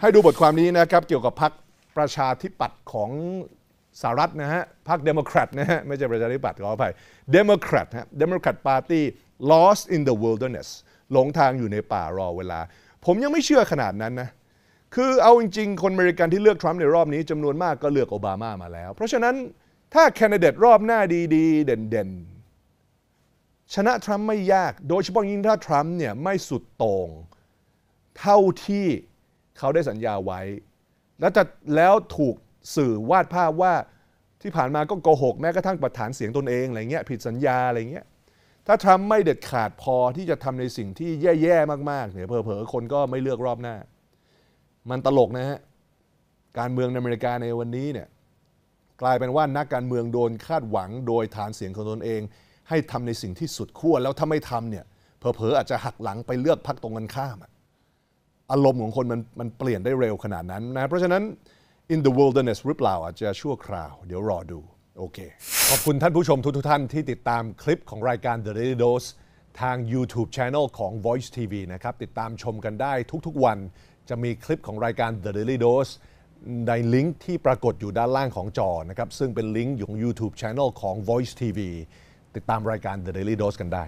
ให้ดูบทความนี้นะครับ เกี่ยวกับพรรคประชาธิปัตย์ของสหรัฐนะฮะ พรรคเดโมแครตนะฮะ ไม่ใช่ประชาธิปัตย์ขออภัยเดโมแครตฮะเดโมแครตปาร์ตี้ lost in the wilderness หลงทางอยู่ในป่ารอเวลา ผมยังไม่เชื่อขนาดนั้นนะ คือเอาจริง ๆ คนอเมริกันที่เลือกทรัมป์ในรอบนี้จำนวนมากก็เลือกโอบามามาแล้ว เพราะฉะนั้นถ้าแคนดิเดตรอบหน้าดี ๆ เด่นๆ ชนะทรัมป์ไม่ยาก โดยเฉพาะยิ่งถ้าทรัมป์เนี่ยไม่สุดโต่งเท่าที่เขาได้สัญญาไว้ แล้วจะแล้วถูกสื่อวาดภาพว่าที่ผ่านมาก็โกหกแม้กระทั่งประฐานเสียงตนเองอะไรเงี้ยผิดสัญญาอะไรเงี้ยถ้าทรัมป์ไม่เด็ดขาดพอที่จะทำในสิ่งที่แย่ ๆ มาก ๆเนี่ยเผลอๆคนก็ไม่เลือกรอบหน้า มันตลกนะฮะ การเมืองในอเมริกาในวันนี้เนี่ยกลายเป็นว่านักการเมืองโดนคาดหวังโดยฐานเสียงของตนเอง ให้ทำในสิ่งที่สุดขั้วแล้วถ้าไม่ทำเนี่ยเผลอๆอาจจะหักหลังไปเลือกพรรคตรงกันข้ามอะอารมณ์ของคนมันมันเปลี่ยนได้เร็วขนาดนั้นนะเพราะฉะนั้น in the wilderness หรือเปล่าอาจจะชั่วคราว เดี๋ยวรอดู โอเค ขอบคุณท่านผู้ชมทุกทุกท่านที่ติดตามคลิปของรายการ The Daily Dose ทาง YouTube Channel ของ Voice TV นะครับ ติดตามชมกันได้ทุกๆวันจะมีคลิปของรายการ The Daily Dose ในลิงก์ที่ปรากฏอยู่ด้านล่างของจอนะครับ ซึ่งเป็นลิงก์ของ YouTube Channel ของ Voice TV ติดตามรายการ The Daily Dose กันได้